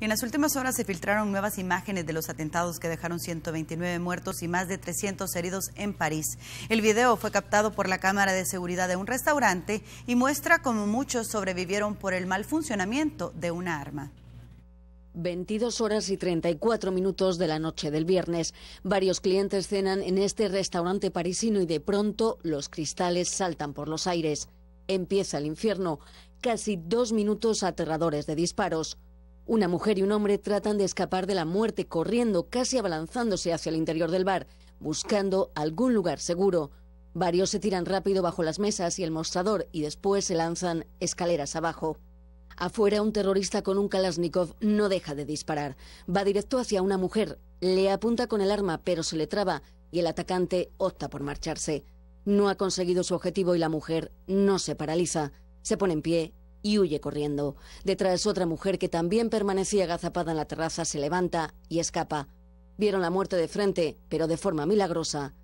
en las últimas horas se filtraron nuevas imágenes de los atentados que dejaron 129 muertos y más de 300 heridos en París. El video fue captado por la cámara de seguridad de un restaurante y muestra cómo muchos sobrevivieron por el mal funcionamiento de una arma. 22 horas y 34 minutos de la noche del viernes. Varios clientes cenan en este restaurante parisino y de pronto los cristales saltan por los aires. Empieza el infierno. Casi dos minutos aterradores de disparos. Una mujer y un hombre tratan de escapar de la muerte corriendo, casi abalanzándose hacia el interior del bar, buscando algún lugar seguro. Varios se tiran rápido bajo las mesas y el mostrador y después se lanzan escaleras abajo. Afuera, un terrorista con un Kalashnikov no deja de disparar. Va directo hacia una mujer, le apunta con el arma, pero se le traba y el atacante opta por marcharse. No ha conseguido su objetivo y la mujer no se paraliza. Se pone en pie y huye corriendo. Detrás otra mujer que también permanecía agazapada en la terraza se levanta y escapa. Vieron la muerte de frente, pero de forma milagrosa.